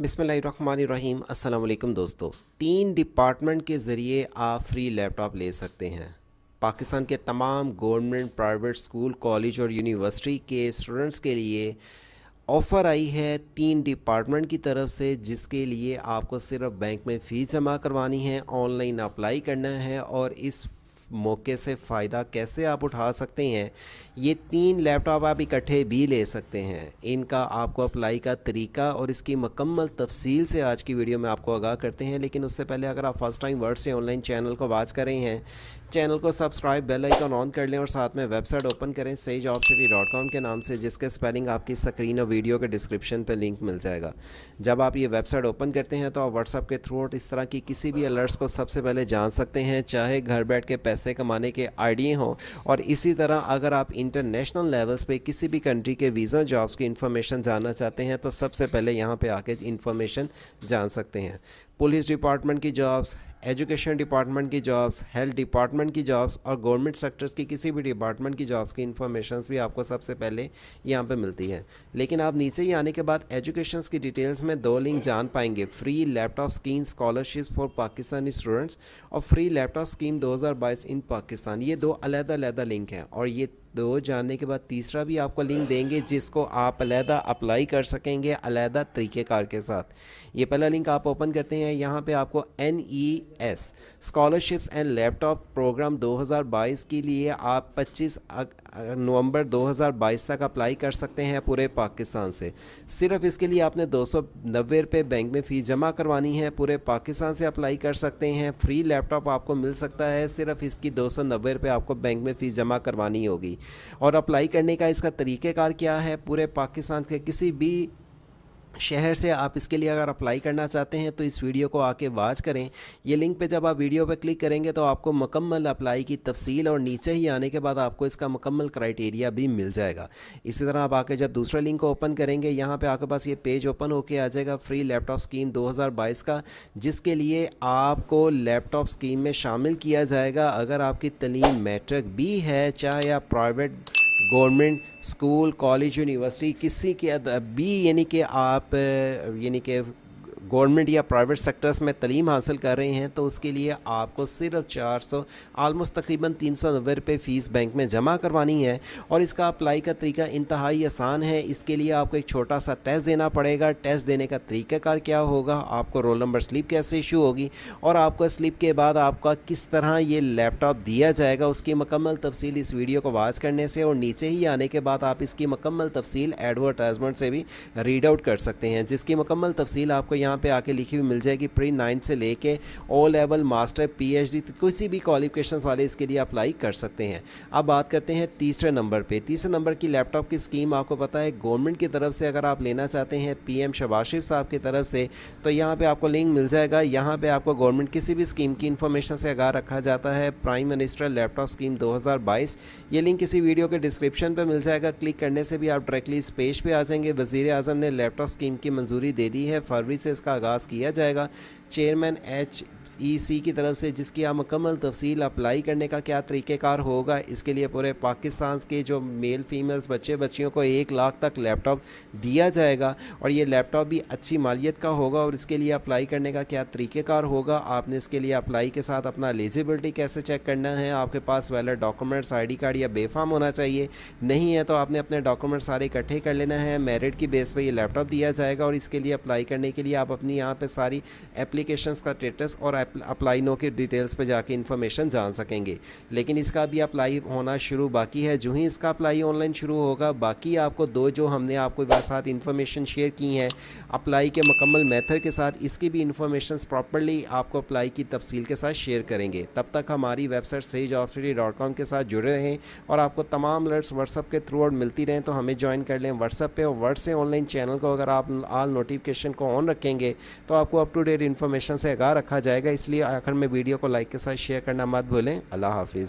बिसमीम अल्लाम दोस्तों तीन डिपार्टमेंट के ज़रिए आप फ्री लैपटॉप ले सकते हैं पाकिस्तान के तमाम गवर्नमेंट प्राइवेट स्कूल कॉलेज और यूनिवर्सिटी के स्टूडेंट्स के लिए ऑफ़र आई है तीन डिपार्टमेंट की तरफ से जिसके लिए आपको सिर्फ बैंक में फ़ीस जमा करवानी है ऑनलाइन अप्लाई करना है और इस मौके से फ़ायदा कैसे आप उठा सकते हैं ये तीन लैपटॉप आप इकट्ठे भी ले सकते हैं इनका आपको अप्लाई का तरीका और इसकी मकम्मल तफसील से आज की वीडियो में आपको आगाह करते हैं लेकिन उससे पहले अगर आप फर्स्ट टाइम वर्ड से ऑनलाइन चैनल को वाच कर रहे हैं चैनल को सब्सक्राइब बेल आइकन ऑन कर लें और साथ में वेबसाइट ओपन करें सही जॉब सिटी डॉट कॉम के नाम से जिसके स्पेलिंग आपकी स्क्रीन और वीडियो के डिस्क्रिप्शन पर लिंक मिल जाएगा जब आप ये वेबसाइट ओपन करते हैं तो आप व्हाट्सअप के थ्रू इस तरह की किसी भी अलर्ट्स को सबसे पहले जान सकते हैं चाहे घर बैठ के पैसे कमाने के आइडिए हों और इसी तरह अगर आप इंटरनेशनल लेवल्स पर किसी भी कंट्री के वीज़ा जॉब्स की इन्फॉर्मेशन जानना चाहते हैं तो सबसे पहले यहाँ पर आके इन्फॉर्मेशन जान सकते हैं पुलिस डिपार्टमेंट की जॉब्स एजुकेशन डिपार्टमेंट की जॉब्स हेल्थ डिपार्टमेंट की जॉब्स और गवर्नमेंट सेक्टर्स की किसी भी डिपार्टमेंट की जॉब्स की इन्फॉर्मेशन भी आपको सबसे पहले यहाँ पर मिलती है लेकिन आप नीचे ही आने के बाद एजुकेशन की डिटेल्स में दो लिंक जान पाएंगे free laptop scheme scholarship for Pakistani students और free laptop scheme 2022 in Pakistan ये दो अलग अलग लिंक हैं और ये दो जानने के बाद तीसरा भी आपको लिंक देंगे जिसको आप अलहदा अप्लाई कर सकेंगे अलहदा तरीक़ेकार के साथ ये पहला लिंक आप ओपन करते हैं यहाँ पे आपको N E S scholarships and laptop programme 2022 के लिए आप 25 नवंबर 2022 तक अप्लाई कर सकते हैं पूरे पाकिस्तान से सिर्फ इसके लिए आपने दो सौ रुपये बैंक में फ़ीस जमा करवानी है पूरे पाकिस्तान से अप्लाई कर सकते हैं फ्री लैपटॉप आपको मिल सकता है सिर्फ इसकी दो सौ रुपये आपको बैंक में फ़ीस जमा करवानी होगी और अप्लाई करने का इसका तरीक़ेकार क्या है पूरे पाकिस्तान के किसी भी शहर से आप इसके लिए अगर अप्लाई करना चाहते हैं तो इस वीडियो को आके वाच करें ये लिंक पे जब आप वीडियो पे क्लिक करेंगे तो आपको मकम्मल अप्लाई की तफसील और नीचे ही आने के बाद आपको इसका मकम्मल क्राइटेरिया भी मिल जाएगा इसी तरह आप आके जब दूसरा लिंक को ओपन करेंगे यहाँ पर आपके पास ये पेज ओपन होकर आ जाएगा फ्री लैपटॉप स्कीम दो का जिसके लिए आपको लैपटॉप स्कीम में शामिल किया जाएगा अगर आपकी तलीम मैट्रिक भी है चाहे आप private government school college university किसी के भी यानी कि आप यानी कि गवर्नमेंट या प्राइवेट सेक्टर्स में तलीम हासिल कर रहे हैं तो उसके लिए आपको सिर्फ चार सौ आलमोस्ट तकरीबन तीन सौ नब्बे रुपये फ़ीस बैंक में जमा करवानी है और इसका अप्लाई का तरीका इंतहाई आसान है इसके लिए आपको एक छोटा सा टेस्ट देना पड़ेगा टेस्ट देने का तरीक़ाकार क्या होगा आपको रोल नंबर स्लिप कैसे इशू होगी और आपको स्लिप के बाद आपका किस तरह ये लैपटॉप दिया जाएगा उसकी मकम्मल तफसील इस वीडियो को वाच करने से और नीचे ही आने के बाद आप इसकी मकम्मल तफसील एडवर्टाइजमेंट से भी रीड आउट कर सकते हैं जिसकी मकम्मल तफसील आपको यहाँ पे आके लिखी हुई मिल जाएगी प्री नाइन्थ से लेके ओ लेवल मास्टर पीएचडी किसी भी क्वालिफिकेशंस वाले इसके लिए अप्लाई कर सकते हैं अब बात करते हैं तीसरे नंबर पे तीसरे नंबर की लैपटॉप की स्कीम आपको पता है गवर्नमेंट की तरफ से अगर आप लेना चाहते हैं एम शबाशिफ साहब की तरफ से तो यहाँ पर आपको लिंक मिल जाएगा यहाँ पर आपको गवर्नमेंट किसी भी स्कीम की इन्फॉर्मेशन से आगा रखा जाता है प्राइम मिनिस्टर लैपटॉप स्कीम बाईस ये लिंक किसी वीडियो के डिस्क्रिप्शन पर मिल जाएगा क्लिक करने से भी आप डायरेक्टली इस पेज पर पे आ जाएंगे वजीर अजम ने लैपटॉप स्कीम की मंजूरी दे दी है फरवरी से इसका का आगाज़ किया जाएगा चेयरमैन एच ई e की तरफ से जिसकी आप मुकम्मल तफसील अप्लाई करने का क्या तरीक़ेकार होगा इसके लिए पूरे पाकिस्तान के जो मेल फीमेल्स बच्चे बच्चियों को एक लाख तक लैपटॉप दिया जाएगा और ये लैपटॉप भी अच्छी मालियत का होगा और इसके लिए अप्लाई करने का क्या तरीक़ेकार होगा आपने इसके लिए अप्लाई के साथ अपना एलिजिबिलिटी कैसे चेक करना है आपके पास वैलड डॉक्यूमेंट्स डी कार्ड या बेफाम होना चाहिए नहीं है तो आपने अपने डॉक्यूमेंट्स सारे इकट्ठे कर लेना है मेरिट की बेस पर यह लैपटॉप दिया जाएगा और इसके लिए अप्लाई करने के लिए आप अपनी यहाँ पर सारी एप्लीकेशन का स्टेटस और अप्लाई नो के डिटेल्स पे जाके इन्फॉर्मेशन जान सकेंगे लेकिन इसका भी अप्लाई होना शुरू बाकी है जो ही इसका अप्लाई ऑनलाइन शुरू होगा बाकी आपको दो जो हमने आपको साथ इन्फॉर्मेशन शेयर की हैं अप्लाई के मुकम्मल मेथड के साथ इसकी भी इन्फॉर्मेशन प्रॉपरली आपको अप्लाई की तफसील के साथ शेयर करेंगे तब तक हमारी वेबसाइट सही जॉब स्टडी डॉट कॉम के साथ जुड़े रहें और आपको तमाम अलर्ट्स व्हाट्सअप के थ्रू आउट मिलती रहें तो हमें ज्वाइन कर लें व्हाट्सअप पर और व्हाट्स से ऑनलाइन चैनल को अगर आप आल नोटिफिकेशन को ऑन रखेंगे तो आपको अप टू डेट इन्फॉर्मेशन से आगा रखा जाएगा इसलिए आखिर में वीडियो को लाइक के साथ शेयर करना मत भूलें अल्लाह हाफिज़